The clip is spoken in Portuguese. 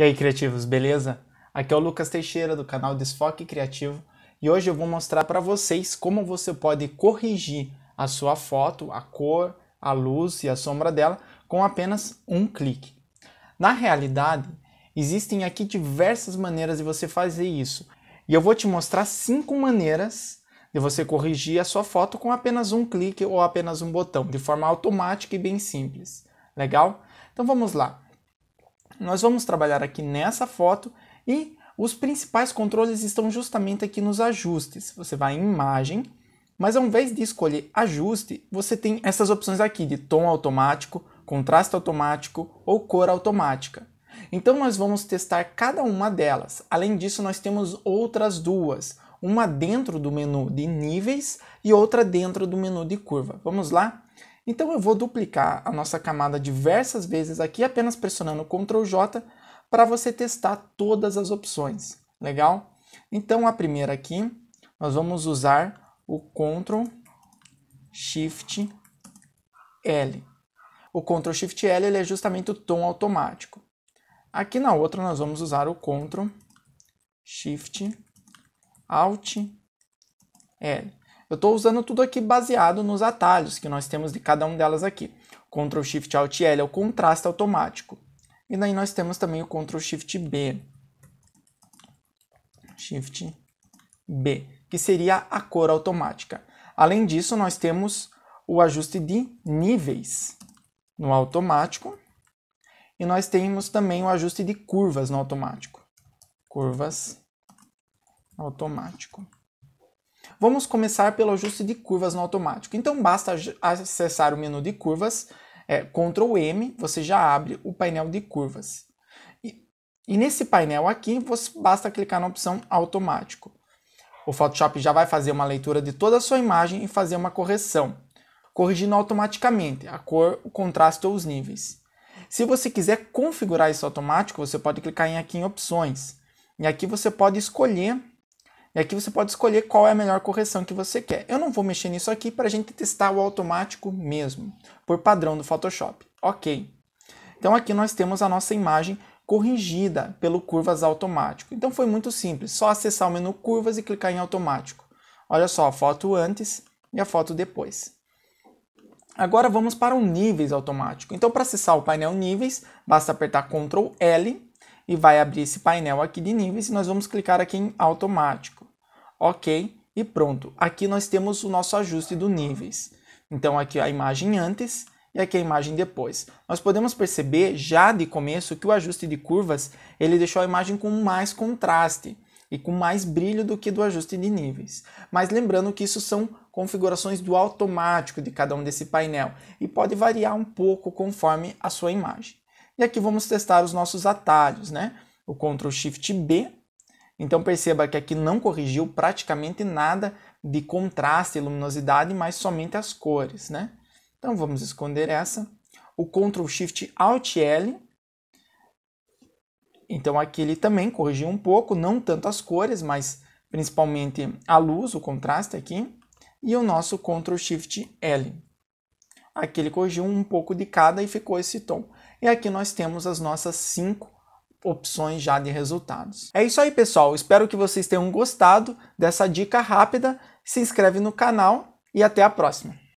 E aí, criativos, beleza? Aqui é o Lucas Teixeira do canal Desfoque Criativo e hoje eu vou mostrar para vocês como você pode corrigir a sua foto, a cor, a luz e a sombra dela com apenas um clique. Na realidade, existem aqui diversas maneiras de você fazer isso e eu vou te mostrar cinco maneiras de você corrigir a sua foto com apenas um clique ou apenas um botão, de forma automática e bem simples. Legal? Então vamos lá. Nós vamos trabalhar aqui nessa foto e os principais controles estão justamente aqui nos ajustes. Você vai em imagem, mas ao invés de escolher ajuste, você tem essas opções aqui de tom automático, contraste automático ou cor automática. Então nós vamos testar cada uma delas. Além disso, nós temos outras duas, uma dentro do menu de níveis e outra dentro do menu de curva. Vamos lá? Então eu vou duplicar a nossa camada diversas vezes aqui, apenas pressionando Ctrl J para você testar todas as opções. Legal? Então a primeira aqui, nós vamos usar o Ctrl Shift L. O Ctrl Shift L ele é justamente o tom automático. Aqui na outra nós vamos usar o Ctrl Shift Alt L. Eu estou usando tudo aqui baseado nos atalhos que nós temos de cada uma delas aqui. Ctrl Shift Alt L é o contraste automático. E daí nós temos também o Ctrl Shift B. Shift B, que seria a cor automática. Além disso, nós temos o ajuste de níveis no automático. E nós temos também o ajuste de curvas no automático. Curvas automático. Vamos começar pelo ajuste de curvas no automático. Então basta acessar o menu de curvas, é, Ctrl M, você já abre o painel de curvas. E, e nesse painel aqui, você basta clicar na opção automático. O Photoshop já vai fazer uma leitura de toda a sua imagem e fazer uma correção, corrigindo automaticamente a cor, o contraste ou os níveis. Se você quiser configurar isso automático, você pode clicar em aqui em opções. E aqui você pode escolher é e aqui você pode escolher qual é a melhor correção que você quer. Eu não vou mexer nisso aqui para a gente testar o automático mesmo, por padrão do Photoshop. Ok. Então aqui nós temos a nossa imagem corrigida pelo Curvas Automático. Então foi muito simples, só acessar o menu Curvas e clicar em Automático. Olha só a foto antes e a foto depois. Agora vamos para o Níveis Automático. Então para acessar o painel Níveis, basta apertar Ctrl L e vai abrir esse painel aqui de níveis e nós vamos clicar aqui em Automático ok e pronto. Aqui nós temos o nosso ajuste do níveis. Então aqui a imagem antes e aqui a imagem depois. Nós podemos perceber já de começo que o ajuste de curvas ele deixou a imagem com mais contraste e com mais brilho do que do ajuste de níveis. Mas lembrando que isso são configurações do automático de cada um desse painel e pode variar um pouco conforme a sua imagem. E aqui vamos testar os nossos atalhos, né? O Ctrl Shift B então perceba que aqui não corrigiu praticamente nada de contraste e luminosidade, mas somente as cores, né? Então vamos esconder essa. O Ctrl Shift Alt L. Então aqui ele também corrigiu um pouco, não tanto as cores, mas principalmente a luz, o contraste aqui. E o nosso Ctrl Shift L. Aqui ele corrigiu um pouco de cada e ficou esse tom. E aqui nós temos as nossas cinco opções já de resultados. É isso aí, pessoal. Espero que vocês tenham gostado dessa dica rápida. Se inscreve no canal e até a próxima.